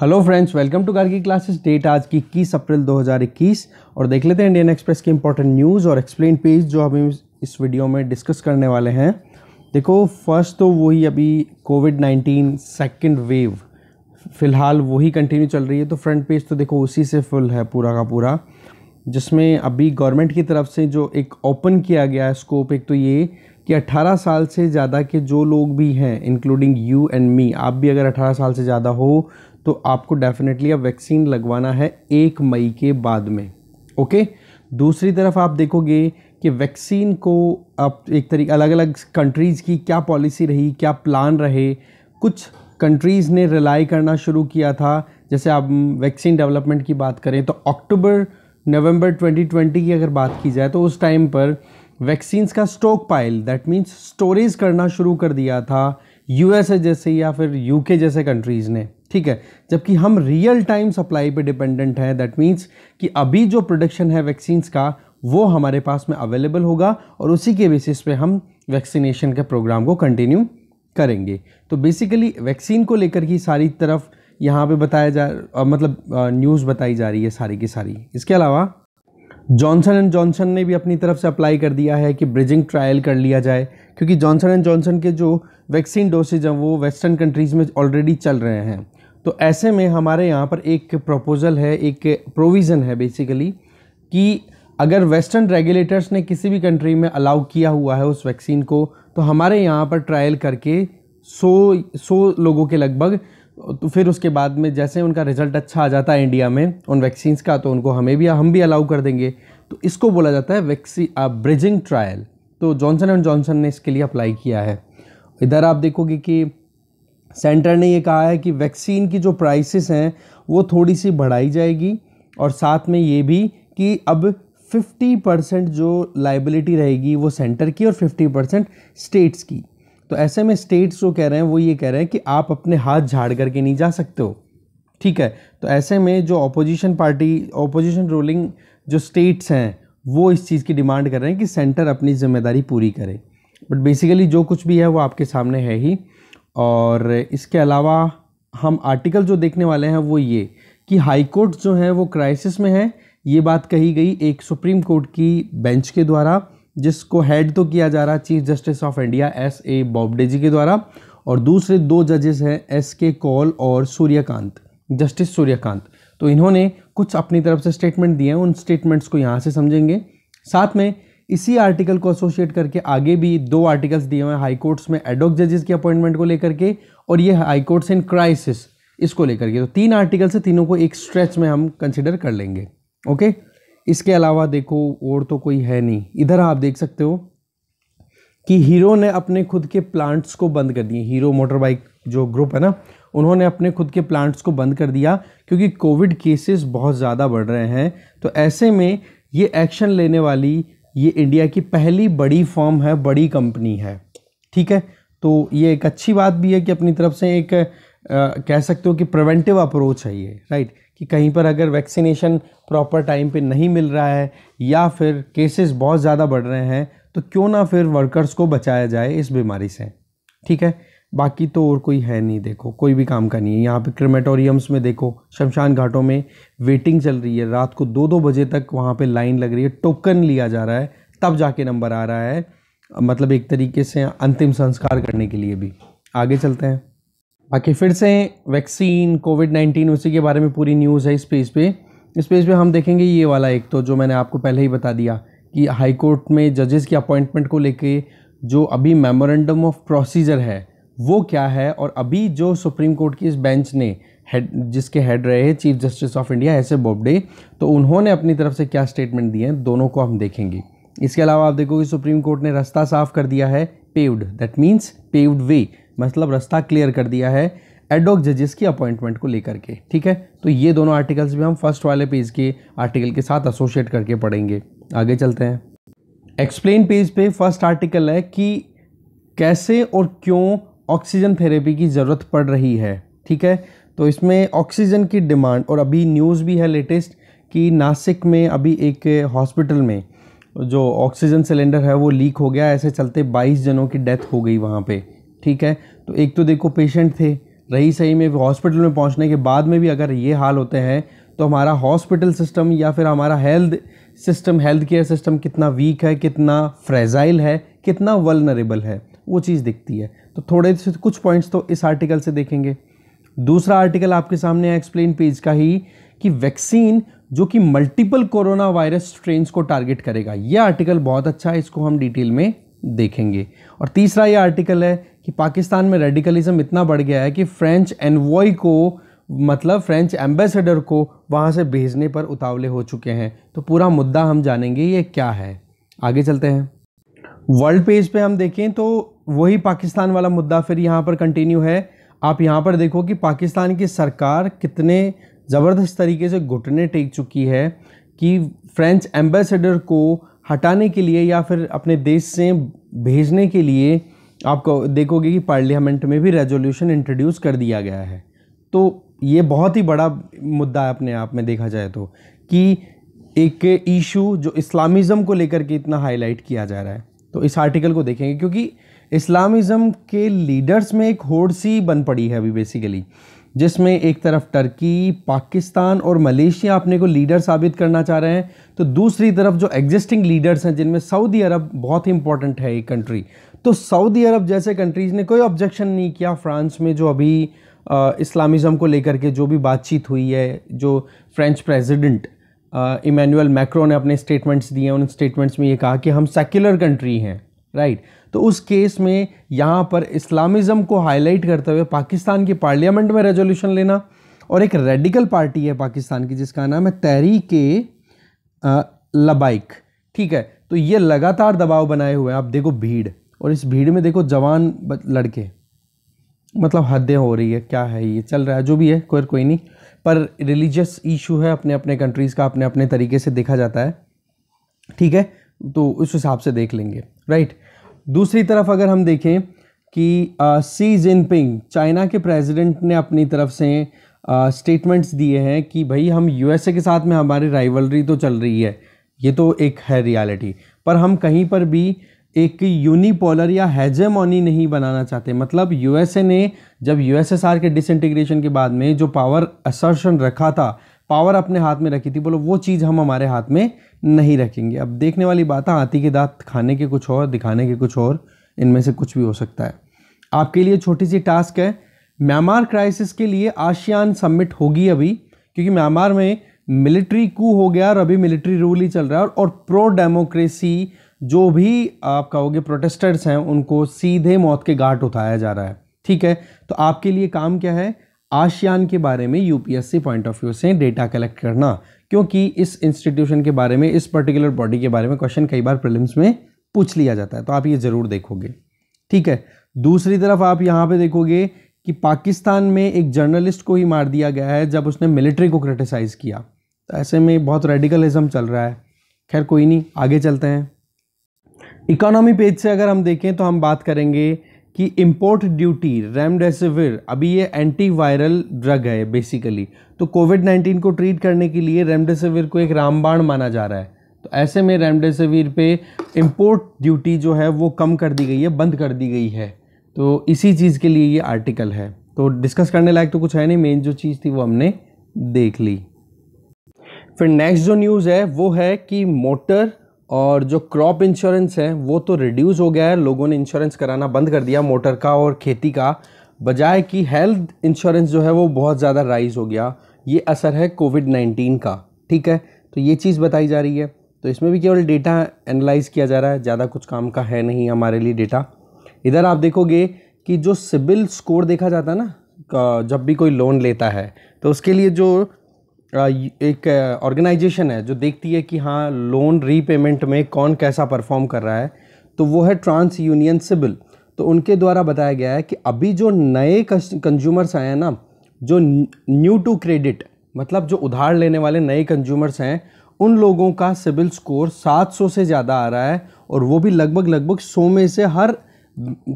Hello friends welcome to Gargi classes date आज की इक्कीस अप्रैल 2021 और देख लेते हैं इंडियन एक्सप्रेस के इंपॉर्टेंट न्यूज़ और एक्सप्लेन पेज जो हम इस वीडियो में डिस्कस करने वाले हैं देखो फर्स्ट तो वही अभी कोविड 19 सेकंड वेव फ़िलहाल वही कंटिन्यू चल रही है तो फ्रंट पेज तो देखो उसी से फुल है पूरा का पूरा जिसमें अभी गवर्नमेंट की तरफ से जो एक ओपन किया गया है स्कोप एक तो ये कि 18 साल से ज़्यादा के जो लोग भी हैं इंक्लूडिंग यू एंड मी आप भी अगर 18 साल से ज़्यादा हो तो आपको डेफिनेटली अब वैक्सीन लगवाना है एक मई के बाद में ओके दूसरी तरफ आप देखोगे कि वैक्सीन को आप एक तरीके अलग अलग कंट्रीज़ की क्या पॉलिसी रही क्या प्लान रहे कुछ कंट्रीज़ ने रिलाई करना शुरू किया था जैसे आप वैक्सीन डेवलपमेंट की बात करें तो अक्टूबर नवंबर 2020 की अगर बात की जाए तो उस टाइम पर वैक्सीन्स का stock pile that means storage करना शुरू कर दिया था यूएसए जैसे या फिर यूके जैसे कंट्रीज़ ने ठीक है जबकि हम रियल टाइम सप्लाई पे डिपेंडेंट हैं दैट मीन्स कि अभी जो प्रोडक्शन है वैक्सीन्स का वो हमारे पास में अवेलेबल होगा और उसी के बेसिस पे हम वैक्सीनेशन के प्रोग्राम को कंटिन्यू करेंगे तो बेसिकली वैक्सीन को लेकर की सारी तरफ यहाँ पे बताया जा मतलब न्यूज़ बताई जा रही है सारी की सारी इसके अलावा जॉनसन एंड जॉनसन ने भी अपनी तरफ से अप्लाई कर दिया है कि ब्रिजिंग ट्रायल कर लिया जाए क्योंकि जॉनसन एंड जॉनसन के जो वैक्सीन डोसेज हैं वो वेस्टर्न कंट्रीज़ में ऑलरेडी चल रहे हैं तो ऐसे में हमारे यहाँ पर एक प्रपोज़ल है एक प्रोविज़न है बेसिकली कि अगर वेस्टर्न रेगुलेटर्स ने किसी भी कंट्री में अलाउ किया हुआ है उस वैक्सीन को तो हमारे यहाँ पर ट्रायल करके सौ सौ लोगों के लगभग तो फिर उसके बाद में जैसे उनका रिज़ल्ट अच्छा आ जाता है इंडिया में उन वैक्सीन्स का तो उनको हमें भी हम भी अलाउ कर देंगे तो इसको बोला जाता है वैक्सी ब्रिजिंग ट्रायल तो जॉनसन एंड जॉनसन ने इसके लिए अप्लाई किया है इधर आप देखोगे कि सेंटर ने ये कहा है कि वैक्सीन की जो प्राइसेस हैं वो थोड़ी सी बढ़ाई जाएगी और साथ में ये भी कि अब 50 परसेंट जो लाइबिलिटी रहेगी वो सेंटर की और 50 परसेंट स्टेट्स की तो ऐसे में स्टेट्स जो कह रहे हैं वो ये कह रहे हैं कि आप अपने हाथ झाड़ करके नहीं जा सकते हो ठीक है तो ऐसे में जो अपोजिशन पार्टी अपोजिशन रूलिंग जो स्टेट्स हैं वो इस चीज़ की डिमांड कर रहे हैं कि सेंटर अपनी जिम्मेदारी पूरी करे बट बेसिकली जो कुछ भी है वो आपके सामने है ही और इसके अलावा हम आर्टिकल जो देखने वाले हैं वो ये कि हाई कोर्ट जो है वो क्राइसिस में है ये बात कही गई एक सुप्रीम कोर्ट की बेंच के द्वारा जिसको हेड तो किया जा रहा chief justice of India S A Bobde ji के द्वारा और दूसरे दो जजेस हैं एस के कौल और सूर्यकांत जस्टिस सूर्यकांत तो इन्होंने कुछ अपनी तरफ से स्टेटमेंट दिए हैं उन स्टेटमेंट्स को यहाँ से समझेंगे साथ में इसी आर्टिकल को एसोशिएट करके आगे भी दो आर्टिकल्स दिए हुए हैं हाई कोर्ट्स में एडोक जजेस की अपॉइंटमेंट को लेकर के और ये हाई कोर्ट्स इन क्राइसिस इसको लेकर के तो तीन आर्टिकल्स से तीनों को एक स्ट्रेच में हम कंसिडर कर लेंगे ओके इसके अलावा देखो और तो कोई है नहीं इधर आप देख सकते हो कि हीरो ने अपने खुद के प्लांट्स को बंद कर दिए हीरो मोटर बाइक जो ग्रुप है ना उन्होंने अपने खुद के प्लांट्स को बंद कर दिया क्योंकि कोविड केसेस बहुत ज़्यादा बढ़ रहे हैं तो ऐसे में ये एक्शन लेने वाली ये इंडिया की पहली बड़ी फॉर्म है बड़ी कंपनी है ठीक है तो ये एक अच्छी बात भी है कि अपनी तरफ से एक आ, कह सकते हो कि प्रिवेंटिव अप्रोच है ये राइट कि कहीं पर अगर वैक्सीनेशन प्रॉपर टाइम पे नहीं मिल रहा है या फिर केसेस बहुत ज़्यादा बढ़ रहे हैं तो क्यों ना फिर वर्कर्स को बचाया जाए इस बीमारी से ठीक है बाकी तो और कोई है नहीं देखो कोई भी काम का नहीं है यहाँ पे क्रेमेटोरियम्स में देखो शमशान घाटों में वेटिंग चल रही है रात को दो दो बजे तक वहाँ पे लाइन लग रही है टोकन लिया जा रहा है तब जाके नंबर आ रहा है मतलब एक तरीके से अंतिम संस्कार करने के लिए भी आगे चलते हैं बाकी फिर से वैक्सीन कोविड नाइन्टीन उसी के बारे में पूरी न्यूज़ है इस पेज पे इस पेज पे हम देखेंगे ये वाला एक तो जो मैंने आपको पहले ही बता दिया कि हाईकोर्ट में जजेस की अपॉइंटमेंट को लेके जो अभी मेमोरेंडम ऑफ प्रोसीजर है वो क्या है और अभी जो सुप्रीम कोर्ट की इस बेंच ने हेड जिसके हेड रहे chief justice of India S A Bobde तो उन्होंने अपनी तरफ से क्या स्टेटमेंट दिए हैं दोनों को हम देखेंगे इसके अलावा आप देखोगे सुप्रीम कोर्ट ने रास्ता साफ कर दिया है paved that means paved way मतलब रास्ता क्लियर कर दिया है एडोक जजेस की अपॉइंटमेंट को लेकर के ठीक है तो ये दोनों आर्टिकल्स भी हम फर्स्ट वाले पेज के आर्टिकल के साथ एसोशिएट करके पढ़ेंगे आगे चलते हैं एक्सप्लेन पेज पे फर्स्ट आर्टिकल है कि कैसे और क्यों ऑक्सीजन थेरेपी की ज़रूरत पड़ रही है ठीक है तो इसमें ऑक्सीजन की डिमांड और अभी न्यूज़ भी है लेटेस्ट कि नासिक में अभी एक हॉस्पिटल में जो ऑक्सीजन सिलेंडर है वो लीक हो गया ऐसे चलते 22 जनों की डेथ हो गई वहाँ पे ठीक है तो एक तो देखो पेशेंट थे रही सही में हॉस्पिटल में पहुँचने के बाद में भी अगर ये हाल होते हैं तो हमारा हॉस्पिटल सिस्टम या फिर हमारा health system health care system कितना वीक है कितना फ्रेजाइल है कितना वलनरेबल है वो चीज़ दिखती है तो थोड़े से कुछ पॉइंट्स तो इस आर्टिकल से देखेंगे दूसरा आर्टिकल आपके सामने है एक्सप्लेन पेज का ही कि वैक्सीन जो कि मल्टीपल कोरोना वायरस स्ट्रेन को टारगेट करेगा ये आर्टिकल बहुत अच्छा है इसको हम डिटेल में देखेंगे और तीसरा ये आर्टिकल है कि पाकिस्तान में रेडिकलिज्म इतना बढ़ गया है कि फ्रेंच एनवॉय को मतलब फ्रेंच एम्बेसडर को वहाँ से भेजने पर उतावले हो चुके हैं तो पूरा मुद्दा हम जानेंगे ये क्या है आगे चलते हैं वर्ल्ड पेज पे हम देखें तो वही पाकिस्तान वाला मुद्दा फिर यहाँ पर कंटिन्यू है आप यहाँ पर देखो कि पाकिस्तान की सरकार कितने ज़बरदस्त तरीके से घुटने टेक चुकी है कि फ्रेंच एम्बेसडर को हटाने के लिए या फिर अपने देश से भेजने के लिए आपको देखोगे कि पार्लियामेंट में भी रेजोल्यूशन इंट्रोड्यूस कर दिया गया है तो ये बहुत ही बड़ा मुद्दा है अपने आप में देखा जाए तो कि एक इशू जो इस्लामिज़म को लेकर के इतना हाईलाइट किया जा रहा है तो इस आर्टिकल को देखेंगे क्योंकि इस्लामिज़म के लीडर्स में एक होड़ सी बन पड़ी है अभी बेसिकली जिसमें एक तरफ टर्की पाकिस्तान और मलेशिया अपने को लीडर साबित करना चाह रहे हैं तो दूसरी तरफ जो एग्जिस्टिंग लीडर्स हैं जिनमें सऊदी अरब बहुत ही इंपॉर्टेंट है एक कंट्री तो सऊदी अरब जैसे कंट्रीज़ ने कोई ऑब्जेक्शन नहीं किया फ्रांस में जो अभी इस्लामिज़म को लेकर के जो भी बातचीत हुई है जो फ्रेंच प्रेजिडेंट इमैनुअल मैक्रो ने अपने स्टेटमेंट्स दिए उन स्टेटमेंट्स में ये कहा कि हम सेक्युलर कंट्री हैं राइट right? तो उस केस में यहाँ पर इस्लामिज़म को हाईलाइट करते हुए पाकिस्तान की पार्लियामेंट में रेजोल्यूशन लेना और एक रेडिकल पार्टी है पाकिस्तान की जिसका नाम है तहरीक लबाइक ठीक है तो ये लगातार दबाव बनाए हुए हैं आप देखो भीड़ और इस भीड़ में देखो जवान लड़के मतलब हदें हो रही है क्या है ये चल रहा है जो भी है कोई कोई नहीं पर रिलीजियस इशू है अपने अपने कंट्रीज़ का अपने अपने तरीके से देखा जाता है ठीक है तो उस हिसाब से देख लेंगे राइट दूसरी तरफ अगर हम देखें कि सी जिनपिंग चाइना के प्रेसिडेंट ने अपनी तरफ से स्टेटमेंट्स दिए हैं कि भाई हम यूएसए के साथ में हमारी राइवलरी तो चल रही है ये तो एक है रियलिटी पर हम कहीं पर भी एक यूनिपोलर या हैजेमोनी नहीं बनाना चाहते मतलब यूएसए ने जब यूएसएसआर के डिसइंटीग्रेशन के बाद में जो पावर असर्शन रखा था पावर अपने हाथ में रखी थी बोलो वो चीज़ हम हमारे हाथ में नहीं रखेंगे अब देखने वाली बात है हाथी के दांत खाने के कुछ और दिखाने के कुछ और इनमें से कुछ भी हो सकता है आपके लिए छोटी सी टास्क है म्यांमार क्राइसिस के लिए आशियान सम्मिट होगी अभी क्योंकि म्यांमार में मिलिट्री कू हो गया और अभी मिलिट्री रूल ही चल रहा है और प्रो डेमोक्रेसी जो भी आप कहोगे प्रोटेस्टर्स हैं उनको सीधे मौत के घाट उठाया जा रहा है ठीक है तो आपके लिए काम क्या है आशियान के बारे में यूपीएससी पॉइंट ऑफ व्यू से डेटा कलेक्ट करना क्योंकि इस इंस्टीट्यूशन के बारे में इस पर्टिकुलर बॉडी के बारे में क्वेश्चन कई बार प्रिलिम्स में पूछ लिया जाता है तो आप ये ज़रूर देखोगे ठीक है दूसरी तरफ आप यहाँ पे देखोगे कि पाकिस्तान में एक जर्नलिस्ट को ही मार दिया गया है जब उसने मिलिट्री को क्रिटिसाइज़ किया तो ऐसे में बहुत रेडिकलिज्म चल रहा है खैर कोई नहीं आगे चलते हैं इकोनॉमी पेज से अगर हम देखें तो हम बात करेंगे कि इम्पोर्ट ड्यूटी रेमडेसिविर अभी ये एंटीवायरल ड्रग है बेसिकली तो कोविड नाइन्टीन को ट्रीट करने के लिए रेमडेसिविर को एक रामबाण माना जा रहा है तो ऐसे में रेमडेसिविर पे इम्पोर्ट ड्यूटी जो है वो कम कर दी गई है बंद कर दी गई है तो इसी चीज़ के लिए ये आर्टिकल है तो डिस्कस करने लायक तो कुछ है नहीं मेन जो चीज़ थी वो हमने देख ली फिर नेक्स्ट जो न्यूज़ है वो है कि मोटर और जो क्रॉप इंश्योरेंस है वो तो रिड्यूस हो गया है लोगों ने इंश्योरेंस कराना बंद कर दिया मोटर का और खेती का बजाय कि हेल्थ इंश्योरेंस जो है वो बहुत ज़्यादा राइज हो गया ये असर है कोविड नाइन्टीन का ठीक है तो ये चीज़ बताई जा रही है तो इसमें भी केवल डेटा एनालाइज़ किया जा रहा है ज़्यादा कुछ काम का है नहीं हमारे लिए डेटा इधर आप देखोगे कि जो सिबिल स्कोर देखा जाता है ना जब भी कोई लोन लेता है तो उसके लिए जो एक ऑर्गेनाइजेशन है जो देखती है कि हाँ लोन रीपेमेंट में कौन कैसा परफॉर्म कर रहा है तो वो है ट्रांस यूनियन सिबिल तो उनके द्वारा बताया गया है कि अभी जो नए कंज्यूमर्स आए हैं ना जो न्यू टू क्रेडिट मतलब जो उधार लेने वाले नए कंज्यूमर्स हैं उन लोगों का सिबिल स्कोर 700 से ज़्यादा आ रहा है और वो भी लगभग लगभग 100 में से हर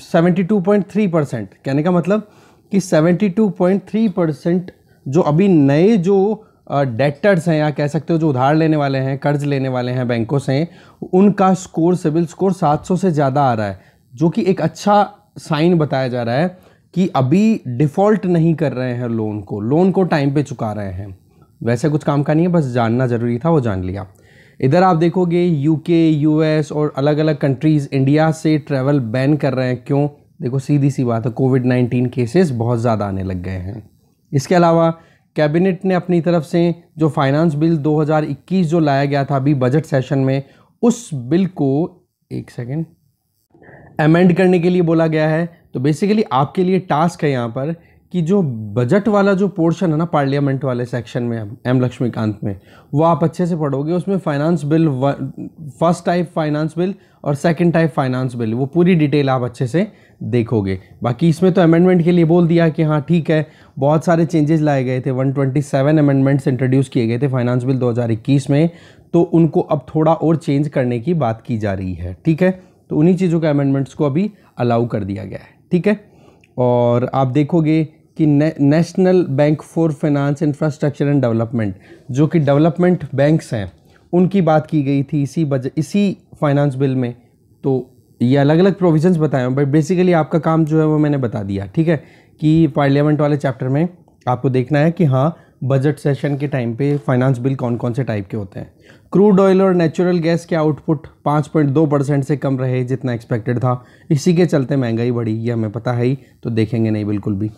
72.3 परसेंट कहने का मतलब कि 72.3 परसेंट जो अभी नए जो डेटर्स हैं या कह सकते हो जो उधार लेने वाले हैं कर्ज लेने वाले हैं बैंकों से उनका स्कोर सिविल स्कोर 700 से ज़्यादा आ रहा है जो कि एक अच्छा साइन बताया जा रहा है कि अभी डिफ़ॉल्ट नहीं कर रहे हैं लोन को लोन को टाइम पे चुका रहे हैं वैसे कुछ काम का नहीं है बस जानना ज़रूरी था वो जान लिया इधर आप देखोगे यू के और अलग अलग कंट्रीज़ इंडिया से ट्रैवल बैन कर रहे हैं क्यों देखो सीधी सी बात है कोविड नाइन्टीन केसेस बहुत ज़्यादा आने लग गए हैं इसके अलावा कैबिनेट ने अपनी तरफ से जो फाइनेंस बिल 2021 जो लाया गया था अभी बजट सेशन में उस बिल को एक सेकेंड अमेंड करने के लिए बोला गया है तो बेसिकली आपके लिए टास्क है यहाँ पर कि जो बजट वाला जो पोर्शन है ना पार्लियामेंट वाले सेक्शन में एम लक्ष्मीकांत में वो आप अच्छे से पढ़ोगे उसमें finance bill first type finance bill और सेकंड टाइप फाइनेंस बिल वो पूरी डिटेल आप अच्छे से देखोगे बाकी इसमें तो अमेंडमेंट के लिए बोल दिया कि हाँ ठीक है बहुत सारे चेंजेस लाए गए थे 127 अमेंडमेंट्स इंट्रोड्यूस किए गए थे फाइनेंस बिल 2021 में तो उनको अब थोड़ा और चेंज करने की बात की जा रही है ठीक है तो उन्हीं चीज़ों के अमेंडमेंट्स को अभी अलाउ कर दिया गया है ठीक है और आप देखोगे कि national bank for finance infrastructure and development जो कि डेवलपमेंट बैंक्स हैं उनकी बात की गई थी इसी बज इसी फाइनेंस बिल में तो ये अलग अलग प्रोविजंस बताए बट बेसिकली आपका काम जो है वो मैंने बता दिया ठीक है कि पार्लियामेंट वाले चैप्टर में आपको देखना है कि हाँ बजट सेशन के टाइम पे फाइनेंस बिल कौन कौन से टाइप के होते हैं क्रूड ऑयल और नेचुरल गैस के आउटपुट 5.2 परसेंट से कम रहे जितना एक्सपेक्टेड था इसी के चलते महंगाई बढ़ी ये हमें पता है ही तो देखेंगे नहीं बिल्कुल भी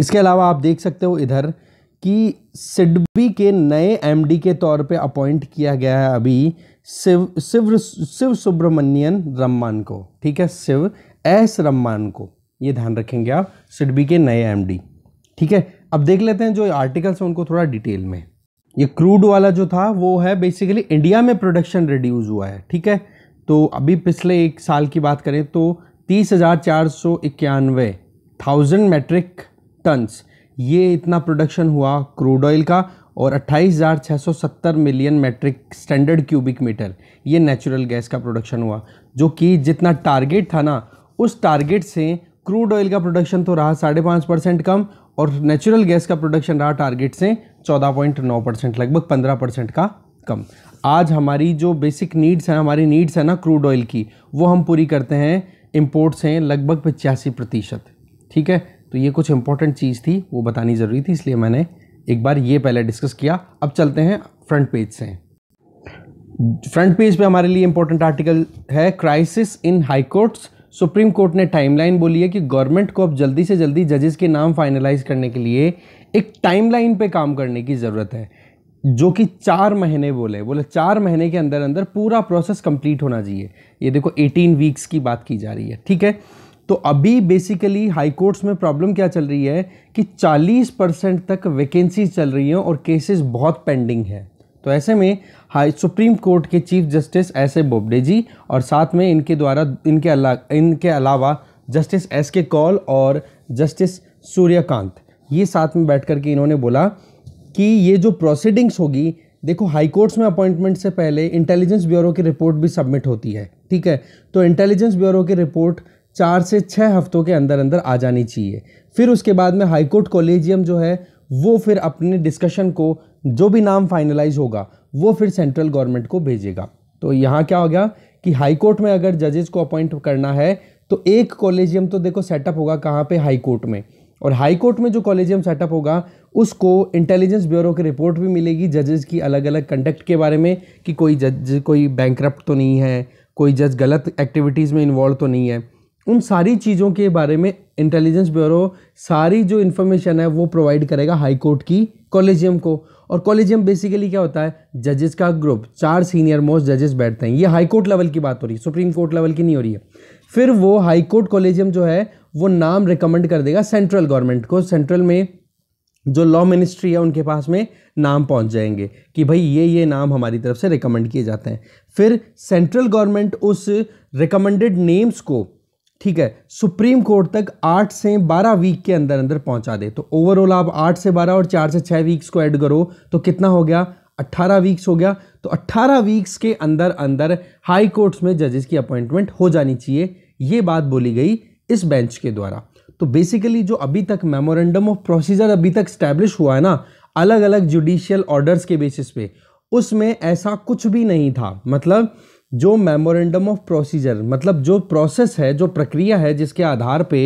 इसके अलावा आप देख सकते हो इधर कि सिडबी के नए एमडी के तौर पे अपॉइंट किया गया है अभी शिव शिव शिव सुब्रमण्यन रम्मान को ठीक है शिव एस रम्मान को ये ध्यान रखेंगे आप सिडबी के नए एमडी ठीक है अब देख लेते हैं जो आर्टिकल्स हैं उनको थोड़ा डिटेल में ये क्रूड वाला जो था वो है बेसिकली इंडिया में प्रोडक्शन रिड्यूज हुआ है ठीक है तो अभी पिछले एक साल की बात करें तो तीस हज़ार चार सौ इक्यानवे थाउजेंड मेट्रिक टन्स ये इतना प्रोडक्शन हुआ क्रूड ऑयल का और 28,670 million metric standard cubic metre ये नेचुरल गैस का प्रोडक्शन हुआ जो कि जितना टारगेट था ना उस टारगेट से क्रूड ऑयल का प्रोडक्शन तो रहा साढ़े पाँच परसेंट कम और नेचुरल गैस का प्रोडक्शन रहा टारगेट से चौदह पॉइंट नौ परसेंट लगभग पंद्रह परसेंट का कम आज हमारी जो बेसिक नीड्स हैं हमारी नीड्स हैं ना क्रूड ऑयल की वो हम पूरी करते हैं इम्पोर्ट्स हैं लगभग पचासी प्रतिशत ठीक है तो ये कुछ इंपॉर्टेंट चीज़ थी वो बतानी ज़रूरी थी इसलिए मैंने एक बार ये पहले डिस्कस किया अब चलते हैं फ्रंट पेज से फ्रंट पेज पे हमारे लिए इंपॉर्टेंट आर्टिकल है crisis in high courts supreme court ने टाइमलाइन बोली है कि गवर्नमेंट को अब जल्दी से जल्दी जजेस के नाम फाइनलाइज करने के लिए एक टाइमलाइन पे काम करने की ज़रूरत है जो कि चार महीने बोले बोले चार महीने के अंदर अंदर पूरा प्रोसेस कंप्लीट होना चाहिए ये देखो 18 वीक्स की बात की जा रही है ठीक है तो अभी बेसिकली हाई कोर्ट्स में प्रॉब्लम क्या चल रही है कि 40 परसेंट तक वैकेंसी चल रही है और केसेस बहुत पेंडिंग है तो ऐसे में हाई सुप्रीम कोर्ट के chief justice S A Bobde ji और साथ में इनके द्वारा इनके अला इनके अलावा जस्टिस एस के कौल और जस्टिस सूर्यकांत ये साथ में बैठ कर के इन्होंने बोला कि ये जो प्रोसीडिंग्स होगी देखो हाई कोर्ट्स में अपॉइंटमेंट से पहले इंटेलिजेंस ब्यूरो की रिपोर्ट भी सबमिट होती है ठीक है तो इंटेलिजेंस ब्यूरो की रिपोर्ट चार से छः हफ्तों के अंदर अंदर आ जानी चाहिए फिर उसके बाद में हाईकोर्ट कॉलेजियम जो है वो फिर अपने डिस्कशन को जो भी नाम फाइनलाइज होगा वो फिर सेंट्रल गवर्नमेंट को भेजेगा तो यहाँ क्या हो गया कि हाईकोर्ट में अगर जजेस को अपॉइंट करना है तो एक कॉलेजियम तो देखो सेटअप होगा कहाँ पे हाई कोर्ट में और हाई कोर्ट में जो कॉलेजियम सेटअप होगा उसको इंटेलिजेंस ब्यूरो की रिपोर्ट भी मिलेगी जजेस की अलग अलग कंडक्ट के बारे में कि कोई जज कोई बैंक तो नहीं है कोई जज गलत एक्टिविटीज़ में इन्वॉल्व तो नहीं है उन सारी चीज़ों के बारे में इंटेलिजेंस ब्यूरो सारी जो इन्फॉर्मेशन है वो प्रोवाइड करेगा हाई कोर्ट की कॉलेजियम को और कॉलेजियम बेसिकली क्या होता है जजेस का ग्रुप चार सीनियर मोस्ट जजेस बैठते हैं ये हाई कोर्ट लेवल की बात हो रही है सुप्रीम कोर्ट लेवल की नहीं हो रही है फिर वो हाई कोर्ट कॉलेजियम जो है वो नाम रिकमेंड कर देगा सेंट्रल गवर्नमेंट को सेंट्रल में जो लॉ मिनिस्ट्री है उनके पास में नाम पहुंच जाएंगे कि भाई ये ये नाम हमारी तरफ से रिकमेंड किए जाते हैं फिर सेंट्रल गवर्नमेंट उस रिकमेंडेड नेम्स को ठीक है सुप्रीम कोर्ट तक आठ से बारह वीक के अंदर अंदर पहुंचा दे तो ओवरऑल आप आठ से बारह और चार से छः वीक्स को ऐड करो तो कितना हो गया अट्ठारह वीक्स हो गया तो अट्ठारह वीक्स के अंदर अंदर हाई कोर्ट्स में जजेस की अपॉइंटमेंट हो जानी चाहिए ये बात बोली गई इस बेंच के द्वारा तो बेसिकली जो अभी तक मेमोरेंडम ऑफ प्रोसीजर अभी तक स्टैब्लिश हुआ है ना अलग अलग जुडिशियल ऑर्डर्स के बेसिस पे उसमें ऐसा कुछ भी नहीं था मतलब जो मेमोरेंडम ऑफ प्रोसीजर मतलब जो प्रोसेस है जो प्रक्रिया है जिसके आधार पे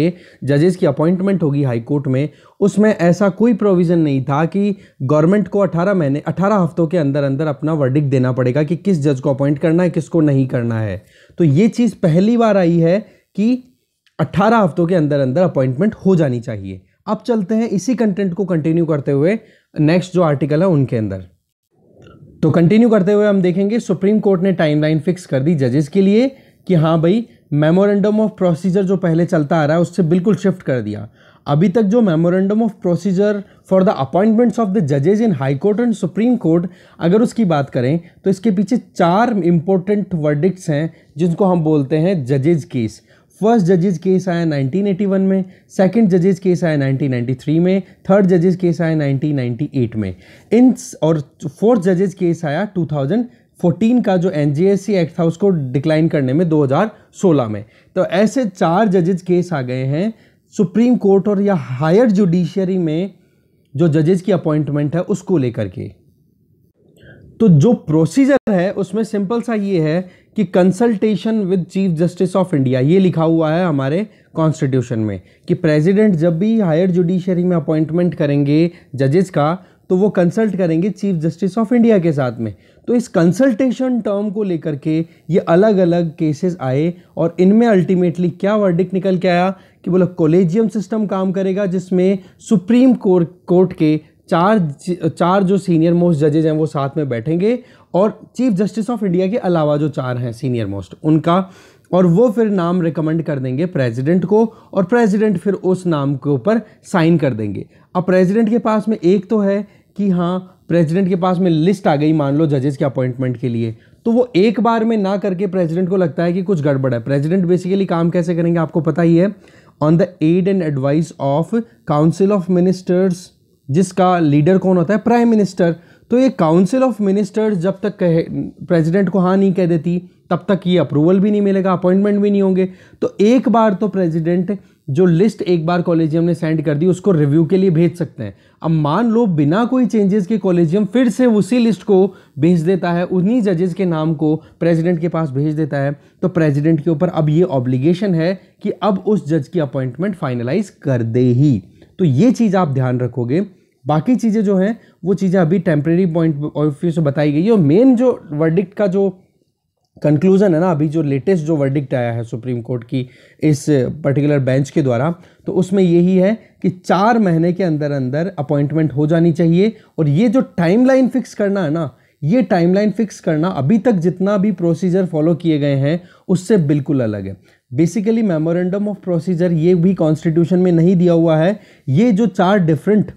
जजेस की अपॉइंटमेंट होगी हाई कोर्ट में उसमें ऐसा कोई प्रोविज़न नहीं था कि गवर्नमेंट को 18 महीने 18 हफ्तों के अंदर अंदर अपना वर्डिक देना पड़ेगा कि किस जज को अपॉइंट करना है किसको नहीं करना है तो ये चीज़ पहली बार आई है कि 18 हफ्तों के अंदर अंदर अपॉइंटमेंट हो जानी चाहिए अब चलते हैं इसी कंटेंट को कंटिन्यू करते हुए नेक्स्ट जो आर्टिकल है उनके अंदर तो कंटिन्यू करते हुए हम देखेंगे सुप्रीम कोर्ट ने टाइमलाइन फिक्स कर दी जजेस के लिए कि हाँ भाई मेमोरेंडम ऑफ प्रोसीजर जो पहले चलता आ रहा है उससे बिल्कुल शिफ्ट कर दिया अभी तक जो memorandum of procedure for the appointments of the जजेज in high court and supreme court अगर उसकी बात करें तो इसके पीछे चार इम्पोर्टेंट वर्डिक्ट्स हैं जिनको हम बोलते हैं जजेज केस फर्स्ट जजेज केस आया 1981 में सेकंड जजेज केस आया 1993 में थर्ड जजेज केस आया 1998 में इन और फोर्थ जजेज केस आया 2014 का जो एन एक्ट था उसको डिक्लाइन करने में 2016 में तो ऐसे चार जजेज केस आ गए हैं सुप्रीम कोर्ट और या हायर जुडिशियरी में जो जजेज की अपॉइंटमेंट है उसको लेकर के तो जो प्रोसीजर है उसमें सिंपल सा ये है कि consultation with chief justice of India ये लिखा हुआ है हमारे कॉन्स्टिट्यूशन में कि प्रेसिडेंट जब भी हायर जुडिशरी में अपॉइंटमेंट करेंगे जजेस का तो वो कंसल्ट करेंगे चीफ जस्टिस ऑफ इंडिया के साथ में तो इस कंसल्टेशन टर्म को लेकर के ये अलग अलग केसेस आए और इनमें अल्टीमेटली क्या वर्डिक निकल के आया कि बोला कोलेजियम सिस्टम काम करेगा जिसमें सुप्रीम कोर्ट कोर्ट के चार चार जो सीनियर मोस्ट जजेज हैं वो साथ में बैठेंगे और चीफ जस्टिस ऑफ इंडिया के अलावा जो चार हैं सीनियर मोस्ट उनका और वो फिर नाम रिकमेंड कर देंगे प्रेसिडेंट को और प्रेसिडेंट फिर उस नाम के ऊपर साइन कर देंगे अब प्रेसिडेंट के पास में एक तो है कि हाँ प्रेसिडेंट के पास में लिस्ट आ गई मान लो जजेस के अपॉइंटमेंट के लिए तो वो एक बार में ना करके प्रेसिडेंट को लगता है कि कुछ गड़बड़ है प्रेसिडेंट बेसिकली काम कैसे करेंगे आपको पता ही है on the aid and advice of council of ministers जिसका लीडर कौन होता है प्राइम मिनिस्टर तो ये काउंसिल ऑफ मिनिस्टर्स जब तक कहे प्रेसिडेंट को हाँ नहीं कह देती तब तक ये अप्रूवल भी नहीं मिलेगा अपॉइंटमेंट भी नहीं होंगे तो एक बार तो प्रेसिडेंट जो लिस्ट एक बार कॉलेजियम ने सेंड कर दी उसको रिव्यू के लिए भेज सकते हैं अब मान लो बिना कोई चेंजेस के कॉलेजियम फिर से उसी लिस्ट को भेज देता है उन्हीं जजेस के नाम को प्रेसिडेंट के पास भेज देता है तो प्रेसिडेंट के ऊपर अब ये ऑब्लिगेशन है कि अब उस जज की अपॉइंटमेंट फाइनलाइज कर दे ही तो ये चीज़ आप ध्यान रखोगे बाकी चीज़ें जो हैं वो चीज़ें अभी टेम्प्रेरी पॉइंट ऑफ व्यू से बताई गई है और मेन जो वर्डिक्ट का जो कंक्लूज़न है ना अभी जो लेटेस्ट जो वर्डिक्ट आया है सुप्रीम कोर्ट की इस पर्टिकुलर बेंच के द्वारा तो उसमें यही है कि चार महीने के अंदर अंदर अपॉइंटमेंट हो जानी चाहिए और ये जो टाइमलाइन फिक्स करना है ना ये टाइमलाइन फिक्स करना अभी तक जितना भी प्रोसीजर फॉलो किए गए हैं उससे बिल्कुल अलग है बेसिकली मेमोरेंडम ऑफ प्रोसीजर ये भी कॉन्स्टिट्यूशन में नहीं दिया हुआ है ये जो चार डिफरेंट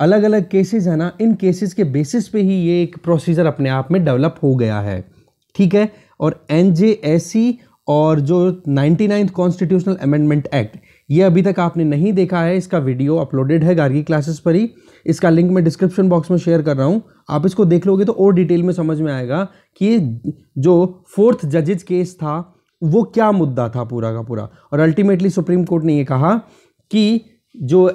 अलग अलग केसेस है ना इन केसेस के बेसिस पे ही ये एक प्रोसीजर अपने आप में डेवलप हो गया है ठीक है और एन और जो ninety ninth constitutional amendment act ये अभी तक आपने नहीं देखा है इसका वीडियो अपलोडेड है गार्गी क्लासेस पर ही इसका लिंक मैं डिस्क्रिप्शन बॉक्स में शेयर कर रहा हूँ आप इसको देख लोगे तो और डिटेल में समझ में आएगा कि जो फोर्थ जजेज केस था वो क्या मुद्दा था पूरा का पूरा और अल्टीमेटली सुप्रीम कोर्ट ने ये कहा कि जो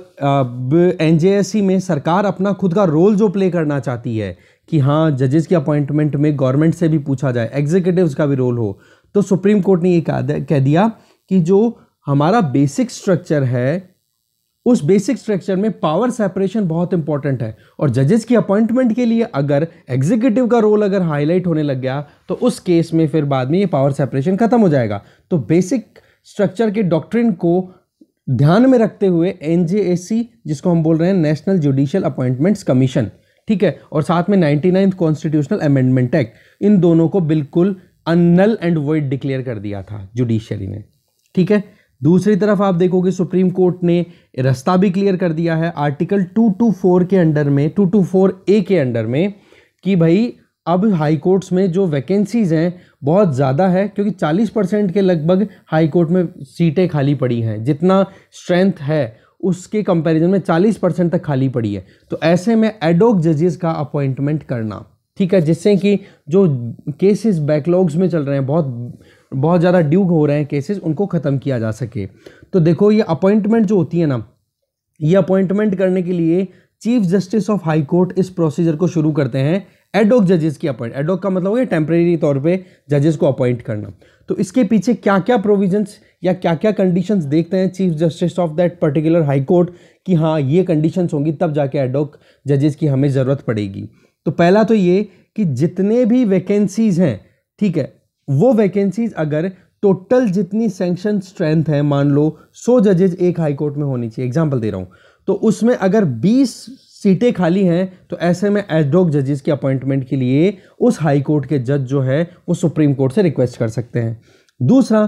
एन में सरकार अपना खुद का रोल जो प्ले करना चाहती है कि हाँ जजेस की अपॉइंटमेंट में गवर्नमेंट से भी पूछा जाए एग्जीक्यूटिव का भी रोल हो तो सुप्रीम कोर्ट ने ये कह दिया कि जो हमारा बेसिक स्ट्रक्चर है उस बेसिक स्ट्रक्चर में पावर सेपरेशन बहुत इंपॉर्टेंट है और जजेस की अपॉइंटमेंट के लिए अगर एग्जीक्यूटिव का रोल अगर हाईलाइट होने लग गया तो उस केस में फिर बाद में ये पावर सेपरेशन खत्म हो जाएगा तो बेसिक स्ट्रक्चर के डॉक्ट्रिन को ध्यान में रखते हुए एन जिसको हम बोल रहे हैं नेशनल जुडिशियल अपॉइंटमेंट्स कमीशन ठीक है और साथ में ninety ninth constitutional amendment act इन दोनों को बिल्कुल अनल एंड वर्ड डिक्लेयर कर दिया था जुडिशरी ने ठीक है दूसरी तरफ आप देखोगे सुप्रीम कोर्ट ने रास्ता भी क्लियर कर दिया है आर्टिकल 224 के अंडर में 224 ए के अंडर में कि भाई अब हाई कोर्ट्स में जो वैकेंसीज़ हैं बहुत ज़्यादा है क्योंकि 40 परसेंट के लगभग हाई कोर्ट में सीटें खाली पड़ी हैं जितना स्ट्रेंथ है उसके कंपैरिजन में 40 परसेंट तक खाली पड़ी है तो ऐसे में एडोक जजेस का अपॉइंटमेंट करना ठीक है जिससे कि जो केसेस बैकलॉग्स में चल रहे हैं बहुत बहुत ज़्यादा ड्यूग हो रहे हैं केसेस उनको ख़त्म किया जा सके तो देखो ये अपॉइंटमेंट जो होती है ना ये अपॉइंटमेंट करने के लिए chief justice of high court इस प्रोसीजर को शुरू करते हैं एडोक जजेस की अपॉइंट एडोक का मतलब हो टेम्प्रेरी तौर पे जजेस को अपॉइंट करना तो इसके पीछे क्या क्या प्रोविजंस या क्या क्या कंडीशंस देखते हैं chief justice of that particular high court कि हाँ ये कंडीशंस होंगी तब जाके एडोक जजेस की हमें ज़रूरत पड़ेगी तो पहला तो ये कि जितने भी वैकेंसीज़ हैं ठीक है वो वैकेंसीज़ अगर टोटल जितनी सेंक्शन स्ट्रेंथ है मान लो सौ जजेज एक हाईकोर्ट में होनी चाहिए एग्जाम्पल दे रहा हूँ तो उसमें अगर बीस सीटें खाली हैं तो ऐसे में एडोक जजेस की अपॉइंटमेंट के लिए उस हाई कोर्ट के जज जो है वो सुप्रीम कोर्ट से रिक्वेस्ट कर सकते हैं दूसरा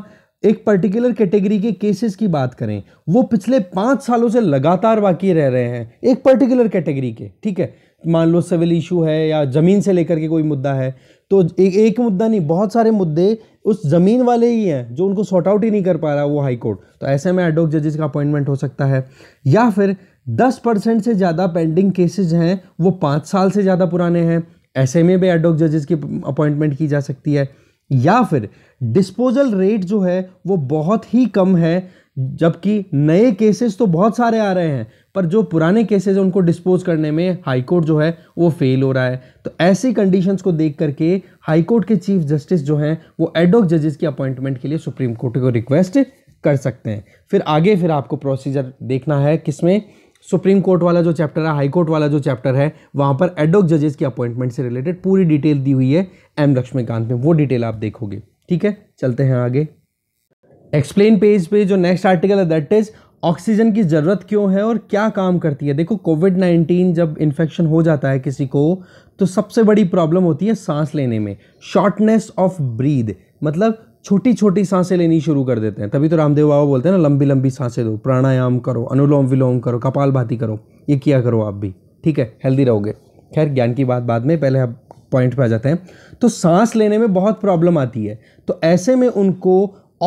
एक पर्टिकुलर कैटेगरी के केसेस की बात करें वो पिछले पाँच सालों से लगातार बाकी रह रहे हैं एक पर्टिकुलर कैटेगरी के ठीक है मान लो सिविल इशू है या ज़मीन से लेकर के कोई मुद्दा है तो एक एक मुद्दा नहीं बहुत सारे मुद्दे उस ज़मीन वाले ही हैं जो उनको सॉर्ट आउट ही नहीं कर पा रहा वो हाई कोर्ट तो ऐसे में एडोक जजेस का अपॉइंटमेंट हो सकता है या फिर दस परसेंट से ज़्यादा पेंडिंग केसेज हैं वो पाँच साल से ज़्यादा पुराने हैं ऐसे में भी एडवोक जजेस की अपॉइंटमेंट की जा सकती है या फिर डिस्पोजल रेट जो है वो बहुत ही कम है जबकि नए केसेस तो बहुत सारे आ रहे हैं पर जो पुराने केसेस उनको डिस्पोज करने में हाई कोर्ट जो है वो फेल हो रहा है तो ऐसी कंडीशंस को देख करके हाई कोर्ट के चीफ जस्टिस जो हैं वो एडोक जजेस की अपॉइंटमेंट के लिए सुप्रीम कोर्ट को रिक्वेस्ट कर सकते हैं फिर आगे फिर आपको प्रोसीजर देखना है किसमें सुप्रीम कोर्ट वाला जो चैप्टर है हाई कोर्ट वाला जो चैप्टर है वहाँ पर एडोक जजेस की अपॉइंटमेंट से रिलेटेड पूरी डिटेल दी हुई है एम लक्ष्मीकांत में वो डिटेल आप देखोगे ठीक है चलते हैं आगे एक्सप्लेन पेज पे जो नेक्स्ट आर्टिकल है दैट इज ऑक्सीजन की ज़रूरत क्यों है और क्या काम करती है देखो कोविड नाइन्टीन जब इन्फेक्शन हो जाता है किसी को तो सबसे बड़ी प्रॉब्लम होती है सांस लेने में शॉर्टनेस ऑफ ब्रीद मतलब छोटी छोटी सांसें लेनी शुरू कर देते हैं तभी तो रामदेव बाबा बोलते हैं ना लंबी लंबी सांसें दो प्राणायाम करो अनुलोम विलोम करो कपाल भाती करो ये किया करो आप भी ठीक है हेल्दी रहोगे खैर ज्ञान की बात बाद में पहले आप पॉइंट पर आ जाते हैं तो सांस लेने में बहुत प्रॉब्लम आती है तो ऐसे में उनको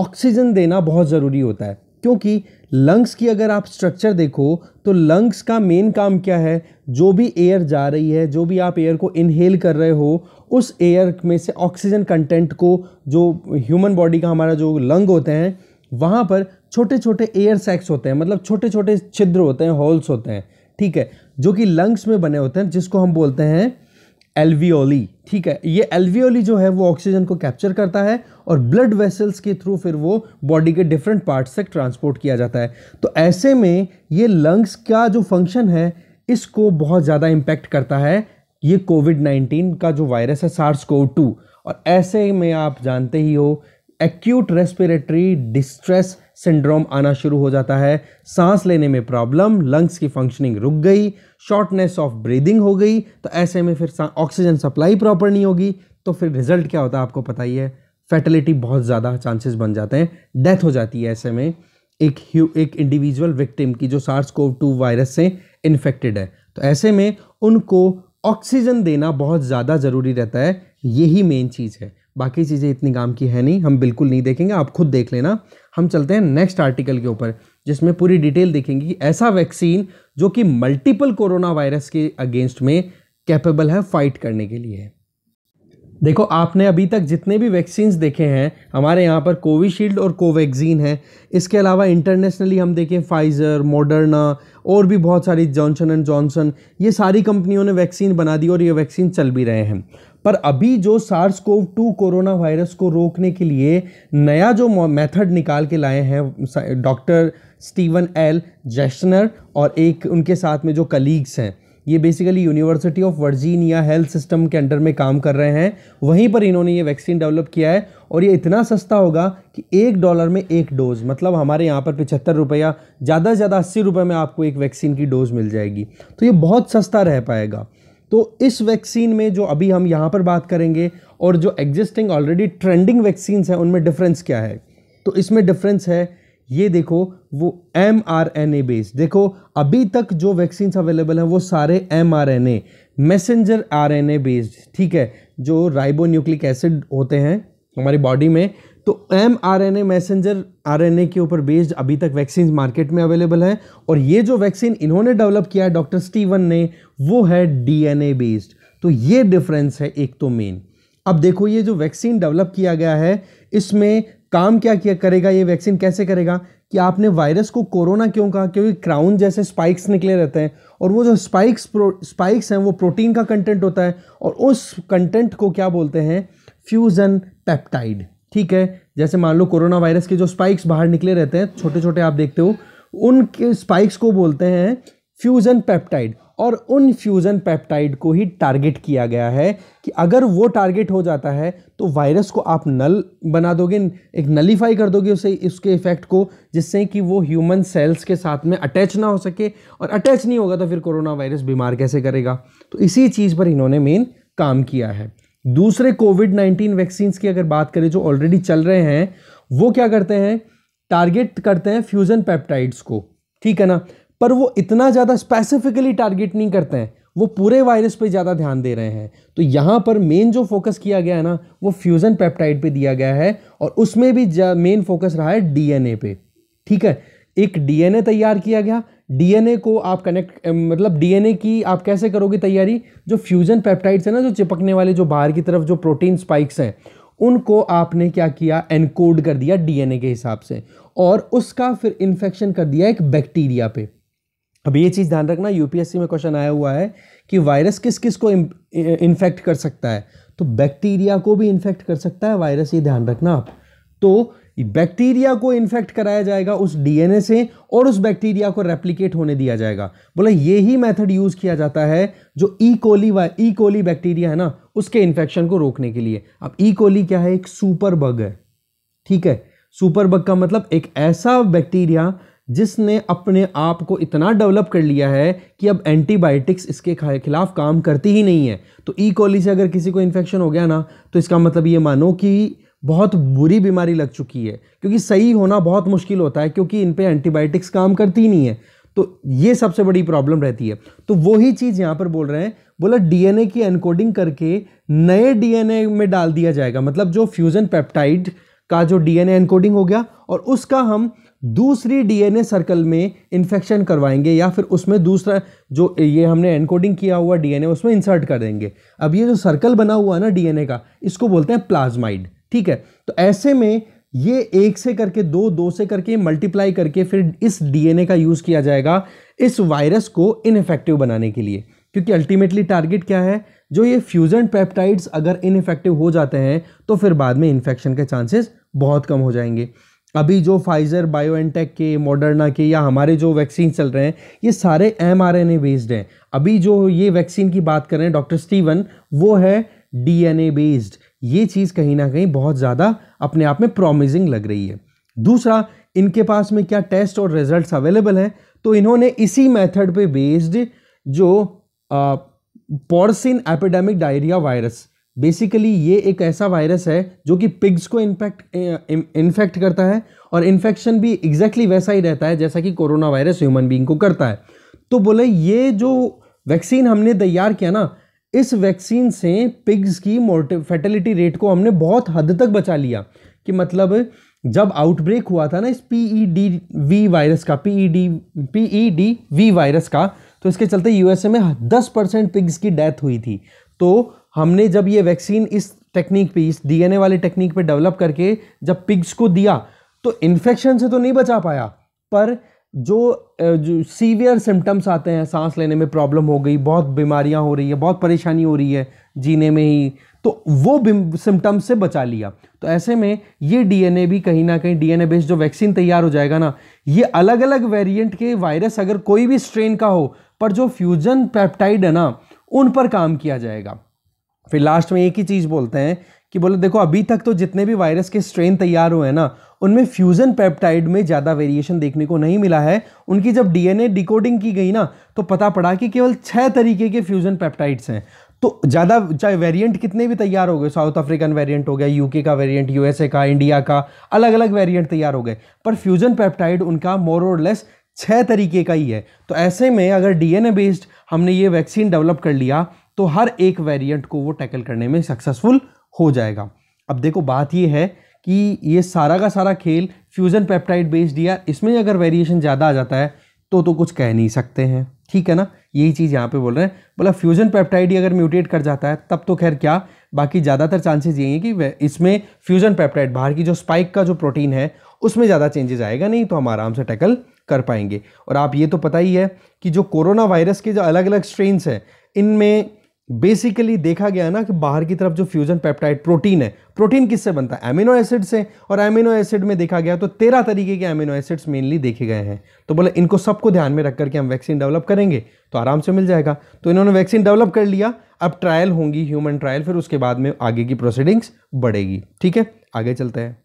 ऑक्सीजन देना बहुत ज़रूरी होता है क्योंकि लंग्स की अगर आप स्ट्रक्चर देखो तो लंग्स का मेन काम क्या है जो भी एयर जा रही है जो भी आप एयर को इनहेल कर रहे हो उस एयर में से ऑक्सीजन कंटेंट को जो ह्यूमन बॉडी का हमारा जो लंग होते हैं वहाँ पर छोटे छोटे एयर सैक्स होते हैं मतलब छोटे छोटे छिद्र होते हैं होल्स होते हैं ठीक है जो कि लंग्स में बने होते हैं जिसको हम बोलते हैं एल्वियोली ठीक है ये एल्वियोली जो है वो ऑक्सीजन को कैप्चर करता है और ब्लड वेसल्स के थ्रू फिर वो बॉडी के डिफरेंट पार्ट्स तक ट्रांसपोर्ट किया जाता है तो ऐसे में ये लंग्स का जो फंक्शन है इसको बहुत ज़्यादा इम्पैक्ट करता है ये कोविड नाइन्टीन का जो वायरस है सार्स को टू और ऐसे में आप जानते ही हो एक्यूट रेस्पिरेटरी डिस्ट्रेस सिंड्रोम आना शुरू हो जाता है सांस लेने में प्रॉब्लम लंग्स की फंक्शनिंग रुक गई शॉर्टनेस ऑफ ब्रीदिंग हो गई तो ऐसे में फिर ऑक्सीजन सप्लाई प्रॉपर नहीं होगी तो फिर रिजल्ट क्या होता है आपको पता ही है फैटलिटी बहुत ज़्यादा चांसेस बन जाते हैं डेथ हो जाती है ऐसे में एक एक इंडिविजुअल विक्टिम की जो सार्स कोव टू वायरस से इन्फेक्टेड है तो ऐसे में उनको ऑक्सीजन देना बहुत ज़्यादा ज़रूरी रहता है यही मेन चीज़ है बाकी चीज़ें इतनी काम की है नहीं हम बिल्कुल नहीं देखेंगे आप खुद देख लेना हम चलते हैं नेक्स्ट आर्टिकल के ऊपर जिसमें पूरी डिटेल देखेंगे कि ऐसा वैक्सीन जो कि मल्टीपल कोरोना वायरस के अगेंस्ट में कैपेबल है फाइट करने के लिए देखो आपने अभी तक जितने भी वैक्सीन्स देखे हैं हमारे यहाँ पर कोविशील्ड और कोवैक्सीन है इसके अलावा इंटरनेशनली हम देखें फाइज़र मॉडर्ना और भी बहुत सारी जॉनसन एंड जॉनसन ये सारी कंपनियों ने वैक्सीन बना दी और ये वैक्सीन चल भी रहे हैं पर अभी जो SARS CoV two corona virus को रोकने के लिए नया जो मेथड निकाल के लाए हैं डॉक्टर स्टीवन एल जैशनर और एक उनके साथ में जो कलीग्स हैं ये basically university of Virginia health system के अंडर में काम कर रहे हैं वहीं पर इन्होंने ये वैक्सीन डेवलप किया है और ये इतना सस्ता होगा कि एक डॉलर में एक डोज मतलब हमारे यहाँ पर पिछहत्तर रुपया ज़्यादा से ज़्यादा अस्सी रुपये में आपको एक वैक्सीन की डोज मिल जाएगी तो ये बहुत सस्ता रह पाएगा तो इस वैक्सीन में जो अभी हम यहाँ पर बात करेंगे और जो एग्जिस्टिंग ऑलरेडी ट्रेंडिंग वैक्सीन्स हैं उनमें डिफरेंस क्या है तो इसमें डिफरेंस है ये देखो वो M R N A based देखो अभी तक जो वैक्सीन अवेलेबल हैं वो सारे M R N A messenger R N A based ठीक है जो राइबोन्यूक्लिक एसिड होते हैं हमारी बॉडी में तो M R N A messenger R N A के ऊपर बेस्ड अभी तक वैक्सीन मार्केट में अवेलेबल हैं और ये जो वैक्सीन इन्होंने डेवलप किया है डॉक्टर स्टीवन ने वो है डी एन ए बेस्ड तो ये डिफरेंस है एक तो मेन अब देखो ये जो वैक्सीन डेवलप किया गया है इसमें काम क्या किया करेगा ये वैक्सीन कैसे करेगा कि आपने वायरस को कोरोना क्यों कहा क्योंकि क्राउन जैसे स्पाइक्स निकले रहते हैं और वो जो स्पाइक्स स्पाइक्स हैं वो प्रोटीन का कंटेंट होता है और उस कंटेंट को क्या बोलते हैं फ्यूज़न पेप्टाइड ठीक है जैसे मान लो कोरोना वायरस के जो स्पाइक्स बाहर निकले रहते हैं छोटे छोटे आप देखते हो उनके स्पाइक्स को बोलते हैं फ्यूज़न पेप्टाइड और उन फ्यूज़न पेप्टाइड को ही टारगेट किया गया है कि अगर वो टारगेट हो जाता है तो वायरस को आप नल बना दोगे एक नलीफाई कर दोगे उसे उसके इफ़ेक्ट को जिससे कि वो ह्यूमन सेल्स के साथ में अटैच ना हो सके और अटैच नहीं होगा तो फिर कोरोना वायरस बीमार कैसे करेगा तो इसी चीज़ पर इन्होंने मेन काम किया है दूसरे कोविड नाइन्टीन वैक्सीन्स की अगर बात करें जो ऑलरेडी चल रहे हैं वो क्या करते हैं टारगेट करते हैं फ्यूज़न पेप्टाइड्स को ठीक है ना पर वो इतना ज़्यादा स्पेसिफिकली टारगेट नहीं करते हैं वो पूरे वायरस पे ज़्यादा ध्यान दे रहे हैं तो यहाँ पर मेन जो फोकस किया गया है ना वो फ्यूज़न पेप्टाइड पे दिया गया है और उसमें भी मेन फोकस रहा है डीएनए पे ठीक है एक डीएनए तैयार किया गया डीएनए को आप कनेक्ट मतलब डीएनए की आप कैसे करोगे तैयारी जो फ्यूज़न पैप्टाइड्स हैं ना जो चिपकने वाले जो बाहर की तरफ जो प्रोटीन स्पाइक्स हैं उनको आपने क्या किया एनकोड कर दिया डीएनए के हिसाब से और उसका फिर इन्फेक्शन कर दिया एक बैक्टीरिया पे अब ये चीज़ ध्यान रखना यूपीएससी में क्वेश्चन आया हुआ है कि वायरस किस किस को इन्फेक्ट कर सकता है तो बैक्टीरिया को भी इन्फेक्ट कर सकता है वायरस ये ध्यान रखना आप तो बैक्टीरिया को इन्फेक्ट कराया जाएगा उस डीएनए से और उस बैक्टीरिया को रेप्लीकेट होने दिया जाएगा बोला ये ही मेथड यूज़ किया जाता है जो E coli E coli bacteria है ना उसके इन्फेक्शन को रोकने के लिए अब ई e. कोली क्या है एक सुपर बग है ठीक है सुपर बग का मतलब एक ऐसा बैक्टीरिया जिसने अपने आप को इतना डेवलप कर लिया है कि अब एंटीबायोटिक्स इसके खिलाफ काम करती ही नहीं है तो ई e. कोली से अगर किसी को इन्फेक्शन हो गया ना तो इसका मतलब ये मानो कि बहुत बुरी बीमारी लग चुकी है क्योंकि सही होना बहुत मुश्किल होता है क्योंकि इन पर एंटीबायोटिक्स काम करती ही नहीं है तो ये सबसे बड़ी प्रॉब्लम रहती है तो वही चीज़ यहाँ पर बोल रहे हैं बोला डीएनए की एनकोडिंग करके नए डीएनए में डाल दिया जाएगा मतलब जो फ्यूज़न पेप्टाइड का जो डीएनए एनकोडिंग हो गया और उसका हम दूसरी डीएनए सर्कल में इन्फेक्शन करवाएंगे या फिर उसमें दूसरा जो ये हमने एनकोडिंग किया हुआ डीएनए उसमें इंसर्ट कर देंगे अब ये जो सर्कल बना हुआ है ना डीएनए का इसको बोलते हैं प्लाज्माइड ठीक है तो ऐसे में ये एक से करके दो दो से करके मल्टीप्लाई करके फिर इस डीएनए का यूज़ किया जाएगा इस वायरस को इनफेक्टिव बनाने के लिए क्योंकि अल्टीमेटली टारगेट क्या है जो ये फ्यूजन पेप्टाइड्स अगर इनफेक्टिव हो जाते हैं तो फिर बाद में इन्फेक्शन के चांसेस बहुत कम हो जाएंगे अभी जो फाइज़र बायो के मॉडर्ना के या हमारे जो वैक्सीन चल रहे हैं ये सारे M R N A based हैं अभी जो ये वैक्सीन की बात कर रहे हैं डॉक्टर स्टीवन वो है डी एन ए बेस्ड ये चीज़ कहीं ना कहीं बहुत ज़्यादा अपने आप में प्रॉमिजिंग लग रही है दूसरा इनके पास में क्या टेस्ट और रिजल्ट्स अवेलेबल हैं तो इन्होंने इसी मेथड पे बेस्ड जो porcine epidemic diarrhoea virus basically ये एक ऐसा वायरस है जो कि पिग्स को इन्फेक्ट इन्फेक्ट करता है और इन्फेक्शन भी एग्जैक्टली exactly वैसा ही रहता है जैसा कि कोरोना वायरस ह्यूमन बींग को करता है तो बोले ये जो वैक्सीन हमने तैयार किया ना इस वैक्सीन से पिग्स की मोर्ट फर्टिलिटी रेट को हमने बहुत हद तक बचा लिया कि मतलब जब आउटब्रेक हुआ था ना इस P E D V virus का P E D P E D V virus का तो इसके चलते यूएसए में 10 परसेंट पिग्स की डेथ हुई थी तो हमने जब ये वैक्सीन इस टेक्निक पे इस डीएनए वाले टेक्निक पे डेवलप करके जब पिग्स को दिया तो इन्फेक्शन से तो नहीं बचा पाया पर जो जो सीवियर सिम्टम्स आते हैं सांस लेने में प्रॉब्लम हो गई बहुत बीमारियां हो रही है बहुत परेशानी हो रही है जीने में ही तो वो सिम्टम्स से बचा लिया तो ऐसे में ये डीएनए भी कहीं ना कहीं डीएनए बेस्ड जो वैक्सीन तैयार हो जाएगा ना ये अलग अलग वेरिएंट के वायरस अगर कोई भी स्ट्रेन का हो पर जो फ्यूजन पेप्टाइड है ना उन पर काम किया जाएगा फिर लास्ट में एक ही चीज़ बोलते हैं कि बोले देखो अभी तक तो जितने भी वायरस के स्ट्रेन तैयार हुए हैं ना उनमें फ्यूज़न पेप्टाइड में ज़्यादा वेरिएशन देखने को नहीं मिला है उनकी जब डीएनए डिकोडिंग की गई ना तो पता पड़ा कि केवल छः तरीके के फ्यूज़न पेप्टाइड्स हैं तो ज़्यादा चाहे वेरिएंट कितने भी तैयार हो गए साउथ अफ्रीकन वेरिएंट हो गया यूके का वेरिएंट यूएसए का इंडिया का अलग अलग वेरिएंट तैयार हो गए पर फ्यूज़न पेप्टाइड उनका मोर और लेस छः तरीके का ही है तो ऐसे में अगर डीएनए बेस्ड हमने ये वैक्सीन डेवलप कर लिया तो हर एक वेरिएंट को वो टैकल करने में सक्सेसफुल हो जाएगा अब देखो बात ये है कि ये सारा का सारा खेल फ्यूज़न पेप्टाइड बेस्ड या इसमें अगर वेरिएशन ज़्यादा आ जाता है तो तो कुछ कह नहीं सकते हैं ठीक है ना यही चीज़ यहाँ पे बोल रहे हैं बोला फ्यूज़न पेप्टाइड ही अगर म्यूटेट कर जाता है तब तो खैर क्या बाकी ज़्यादातर चांसेस यही हैं कि इसमें फ्यूज़न पेप्टाइड बाहर की जो स्पाइक का जो प्रोटीन है उसमें ज़्यादा चेंजेस आएगा नहीं तो हम आराम से टैकल कर पाएंगे और आप ये तो पता ही है कि जो कोरोना वायरस के जो अलग अलग स्ट्रेन्स हैं इनमें बेसिकली देखा गया ना कि बाहर की तरफ जो फ्यूजन पेप्टाइड प्रोटीन है प्रोटीन किससे बनता है एमिनो एसिड से और एमिनो एसिड में देखा गया तो तेरह तरीके के एमिनो एसिड्स मेनली देखे गए हैं तो बोले इनको सबको ध्यान में रख करके हम वैक्सीन डेवलप करेंगे तो आराम से मिल जाएगा तो इन्होंने वैक्सीन डेवलप कर लिया अब ट्रायल होंगी ह्यूमन ट्रायल फिर उसके बाद में आगे की प्रोसीडिंग्स बढ़ेगी ठीक है आगे चलते हैं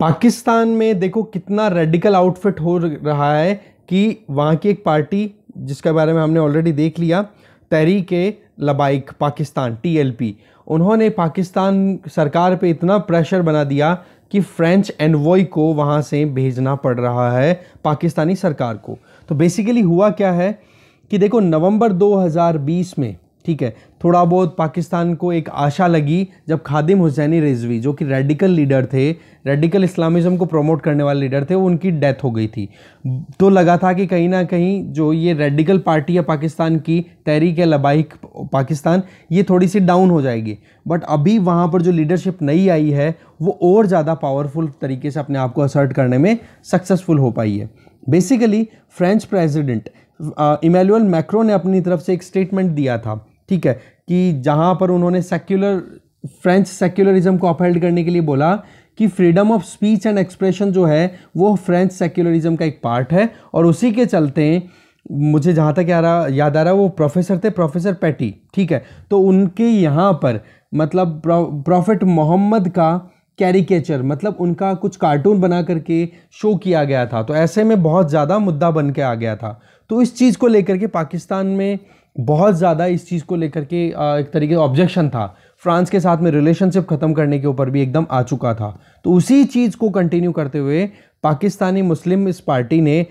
पाकिस्तान में देखो कितना रेडिकल आउटफिट हो रहा है कि वहाँ की एक पार्टी जिसके बारे में हमने ऑलरेडी देख लिया तहरीक लबाइक पाकिस्तान टीएलपी उन्होंने पाकिस्तान सरकार पे इतना प्रेशर बना दिया कि फ्रेंच एनवॉय को वहाँ से भेजना पड़ रहा है पाकिस्तानी सरकार को तो बेसिकली हुआ क्या है कि देखो नवंबर 2020 में ठीक है थोड़ा बहुत पाकिस्तान को एक आशा लगी जब खादिम हुसैनी रिजवी जो कि रेडिकल लीडर थे रेडिकल इस्लामिज़म को प्रमोट करने वाले लीडर थे वो उनकी डेथ हो गई थी तो लगा था कि कहीं ना कहीं जो ये रेडिकल पार्टी है पाकिस्तान की तहरीक या लबाइक पाकिस्तान ये थोड़ी सी डाउन हो जाएगी बट अभी वहाँ पर जो लीडरशिप नई आई है वो और ज़्यादा पावरफुल तरीके से अपने आप को असर्ट करने में सक्सेसफुल हो पाई है basically French president Emmanuel Macron ने अपनी तरफ से एक स्टेटमेंट दिया था ठीक है कि जहाँ पर उन्होंने सेक्युलर फ्रेंच सेक्युलरिज्म को अपहेल्ड करने के लिए बोला कि freedom of speech and expression जो है वो फ्रेंच सेक्युलरिज्म का एक पार्ट है और उसी के चलते मुझे जहाँ तक आ रहा याद आ रहा वो प्रोफेसर थे प्रोफेसर पैटी ठीक है तो उनके यहाँ पर मतलब प्रॉफिट मोहम्मद का कैरिकेचर मतलब उनका कुछ कार्टून बना करके शो किया गया था तो ऐसे में बहुत ज़्यादा मुद्दा बन के आ गया था तो इस चीज़ को लेकर के पाकिस्तान में बहुत ज़्यादा इस चीज़ को लेकर के एक तरीके का ऑब्जेक्शन था फ्रांस के साथ में रिलेशनशिप ख़त्म करने के ऊपर भी एकदम आ चुका था तो उसी चीज़ को कंटिन्यू करते हुए पाकिस्तानी मुस्लिम इस पार्टी ने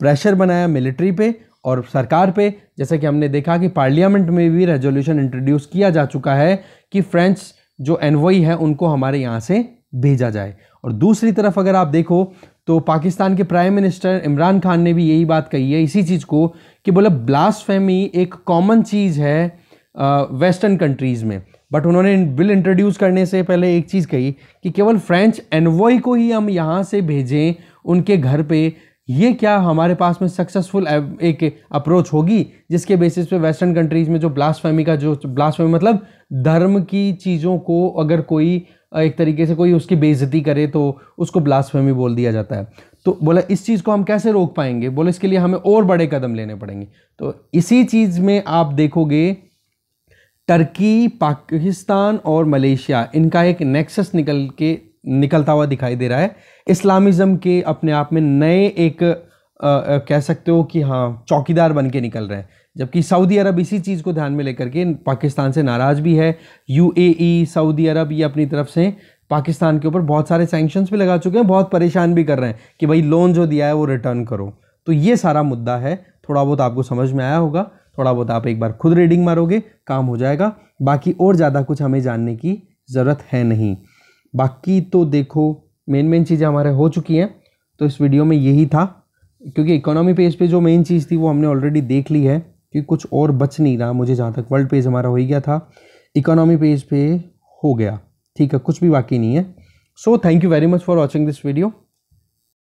प्रेशर बनाया मिलिट्री पे और सरकार पे जैसा कि हमने देखा कि पार्लियामेंट में भी रेजोल्यूशन इंट्रोड्यूस किया जा चुका है कि फ्रेंच जो एनवई है उनको हमारे यहाँ से भेजा जाए और दूसरी तरफ अगर आप देखो तो पाकिस्तान के प्राइम मिनिस्टर इमरान खान ने भी यही बात कही है इसी चीज़ को कि बोला ब्लास्टफेमी एक कॉमन चीज़ है वेस्टर्न कंट्रीज़ में बट उन्होंने बिल इंट्रोड्यूस करने से पहले एक चीज़ कही कि केवल फ्रेंच एनवॉय को ही हम यहाँ से भेजें उनके घर पे ये क्या हमारे पास में सक्सेसफुल एक अप्रोच होगी जिसके बेसिस पे वेस्टर्न कंट्रीज़ में जो ब्लास्फेमी का जो ब्लास्फेमी मतलब धर्म की चीज़ों को अगर कोई एक तरीके से कोई उसकी बेइज्जती करे तो उसको ब्लास्फेमी बोल दिया जाता है तो बोला इस चीज़ को हम कैसे रोक पाएंगे बोले इसके लिए हमें और बड़े कदम लेने पड़ेंगे तो इसी चीज़ में आप देखोगे टर्की पाकिस्तान और मलेशिया इनका एक नेक्सस निकल के निकलता हुआ दिखाई दे रहा है इस्लामिज़म के अपने आप में नए एक आ, आ, कह सकते हो कि हाँ चौकीदार बन के निकल रहे हैं जबकि सऊदी अरब इसी चीज़ को ध्यान में लेकर के पाकिस्तान से नाराज़ भी है यू e, सऊदी अरब ये अपनी तरफ से पाकिस्तान के ऊपर बहुत सारे सैंक्शंस भी लगा चुके हैं बहुत परेशान भी कर रहे हैं कि भाई लोन जो दिया है वो रिटर्न करो तो ये सारा मुद्दा है थोड़ा बहुत आपको समझ में आया होगा थोड़ा बहुत आप एक बार खुद रीडिंग मारोगे काम हो जाएगा बाकी और ज़्यादा कुछ हमें जानने की ज़रूरत है नहीं बाकी तो देखो मेन मेन चीज़ें हमारे हो चुकी हैं तो इस वीडियो में यही था क्योंकि इकोनॉमी पेज पे जो मेन चीज़ थी वो हमने ऑलरेडी देख ली है कि कुछ और बच नहीं रहा मुझे जहाँ तक वर्ल्ड पेज हमारा हो ही गया था इकोनॉमी पेज पे हो गया ठीक है कुछ भी बाकी नहीं है so thank you very much for watching this video